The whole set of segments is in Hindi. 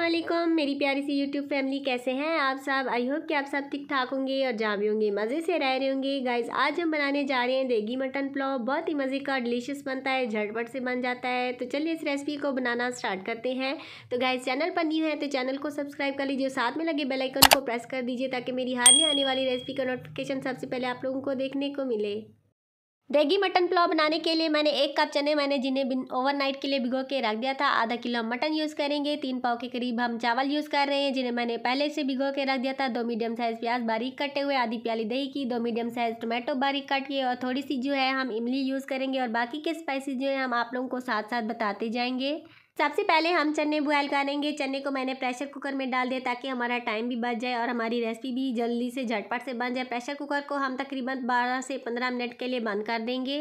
असलम मेरी प्यारी सी यूट्यूब फैमिली कैसे हैं आप सब आई होप कि आप सब ठीक ठाक होंगे और जहाँ भी होंगे मज़े से रह रहे होंगे गाइज आज हम बनाने जा रहे हैं देगी मटन पुलाव बहुत ही मज़े का डिलीशियस बनता है झटपट से बन जाता है तो चलिए इस रेसिपी को बनाना स्टार्ट करते हैं तो गाइज चैनल पर न्यू है तो चैनल को सब्सक्राइब कर लीजिए साथ में लगे बेलाइकन को प्रेस कर दीजिए ताकि मेरी हार आने वाली रेसिपी का नोटिफिकेशन सबसे पहले आप लोगों को देखने को मिले रेगी मटन पुलाव बनाने के लिए मैंने एक कप चने मैंने जिन्हें ओवरनाइट के लिए भिगो के रख दिया था आधा किलो हम मटन यूज़ करेंगे तीन पाव के करीब हम चावल यूज़ कर रहे हैं जिन्हें मैंने पहले से भिगो के रख दिया था दो मीडियम साइज़ प्याज बारीक कटे हुए आधी प्याली दही की दो मीडियम साइज़ टोमेटो बारीक कट के और थोड़ी सी जो है हम इमली यूज़ करेंगे और बाकी के स्पाइसी जो है हम आप लोगों को साथ साथ बताते जाएंगे सबसे पहले हम चने बॉयल करेंगे चने को मैंने प्रेशर कुकर में डाल दिया ताकि हमारा टाइम भी बच जाए और हमारी रेसिपी भी जल्दी से झटपट से बन जाए प्रेशर कुकर को हम तकरीबन बारह से पंद्रह मिनट के लिए बंद कर देंगे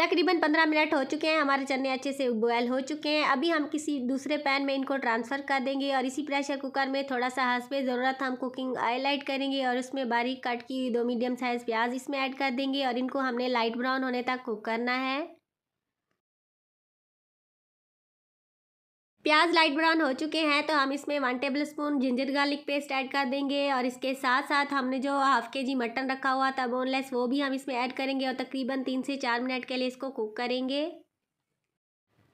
तकरीबन पंद्रह मिनट हो चुके हैं हमारे चने अच्छे से बॉयल हो चुके हैं अभी हम किसी दूसरे पैन में इनको ट्रांसफ़र कर देंगे और इसी प्रेशर कुकर में थोड़ा सा हंस पे ज़रूरत हम कुकिंग ऑयल ऐड करेंगे और उसमें बारीक कट की दो मीडियम साइज़ प्याज इसमें ऐड कर देंगे और इनको हमने लाइट ब्राउन होने तक कुक करना है प्याज लाइट ब्राउन हो चुके हैं तो हम इसमें one tablespoon ginger garlic paste add कर देंगे और इसके साथ साथ हमने जो हाफ के जी मटन रखा हुआ था बोनलेस वो भी हम इसमें ऐड करेंगे और तकरीबन तीन से चार मिनट के लिए इसको कुक करेंगे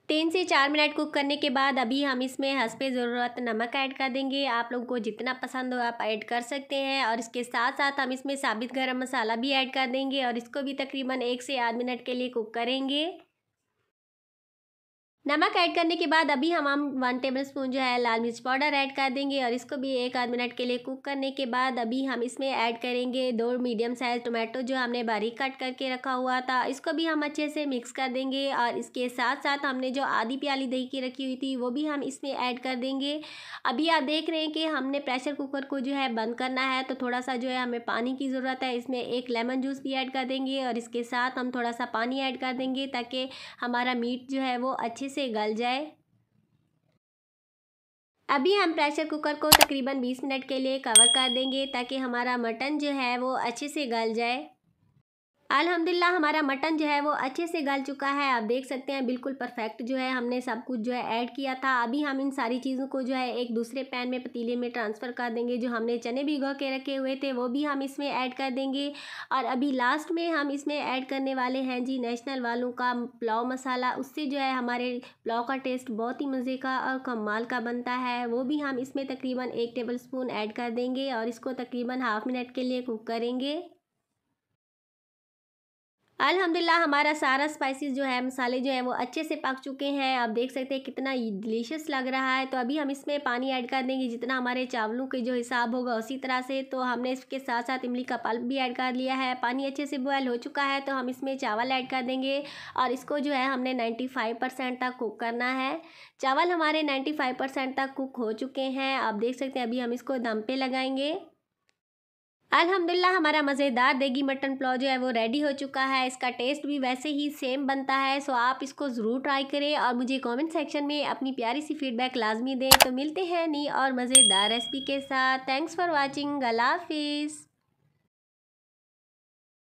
तीन से चार मिनट कुक करने के बाद अभी हम इसमें हंसपे ज़रूरत नमक ऐड कर देंगे आप लोगों को जितना पसंद हो आप ऐड कर सकते हैं और इसके साथ साथ हम इसमें साबित गरम मसाला भी ऐड कर देंगे और इसको भी तकरीबन एक से आध मिनट के लिए कुक करेंगे नमक ऐड करने के बाद अभी हम हम वन टेबल स्पून जो है लाल मिर्च पाउडर ऐड कर देंगे और इसको भी एक आध मिनट के लिए कुक करने के बाद अभी हम इसमें ऐड करेंगे दो मीडियम साइज़ टोमेटो जो हमने बारीक कट करके रखा हुआ था इसको भी हम अच्छे से मिक्स कर देंगे और इसके साथ साथ हमने जो आधी प्याली दही की रखी हुई थी वो भी हम इसमें ऐड कर देंगे अभी आप देख रहे हैं कि हमने प्रेशर कुकर को जो है बंद करना है तो थोड़ा सा जो है हमें पानी की ज़रूरत है इसमें एक लेमन जूस भी ऐड कर देंगे और इसके साथ हम थोड़ा सा पानी ऐड कर देंगे ताकि हमारा मीट जो है वो अच्छे से गल जाए अभी हम प्रेशर कुकर को तकरीबन 20 मिनट के लिए कवर कर देंगे ताकि हमारा मटन जो है वो अच्छे से गल जाए अलहमदिल्ला हमारा मटन जो है वो अच्छे से गल चुका है आप देख सकते हैं बिल्कुल परफेक्ट जो है हमने सब कुछ जो है ऐड किया था अभी हम इन सारी चीज़ों को जो है एक दूसरे पैन में पतीले में ट्रांसफ़र कर देंगे जो हमने चने भिगो के रखे हुए थे वो भी हम इसमें ऐड कर देंगे और अभी लास्ट में हम इसमें ऐड करने वाले हैं जी नेशनल वालों का पुलाव मसाला उससे जो है हमारे पुलाव का टेस्ट बहुत ही मज़े का और कमाल का बनता है वो भी हम इसमें तकरीबन एक टेबल स्पून ऐड कर देंगे और इसको तकरीबन हाफ़ मिनट के लिए कुक करेंगे अल्हम्दुलिल्लाह हमारा सारा स्पाइसेस जो है मसाले जो हैं वो अच्छे से पक चुके हैं आप देख सकते हैं कितना डिलीशियस लग रहा है तो अभी हम इसमें पानी ऐड कर देंगे जितना हमारे चावलों के जो हिसाब होगा उसी तरह से तो हमने इसके साथ साथ इमली का पल्प भी ऐड कर लिया है पानी अच्छे से बॉयल हो चुका है तो हम इसमें चावल ऐड कर देंगे और इसको जो है हमने नाइन्टी फाइव परसेंट तक कुक करना है चावल हमारे नाइन्टी फाइव परसेंट तक कुक हो चुके हैं आप देख सकते हैं अभी हम इसको दम पर लगाएँगे अल्हम्दुलिल्लाह हमारा मज़ेदार देगी मटन पुलाव जो है वो रेडी हो चुका है इसका टेस्ट भी वैसे ही सेम बनता है सो आप इसको ज़रूर ट्राई करें और मुझे कमेंट सेक्शन में अपनी प्यारी सी फीडबैक लाजमी दें तो मिलते हैं नई और मज़ेदार रेसिपी के साथ थैंक्स फॉर वॉचिंग अल्लाह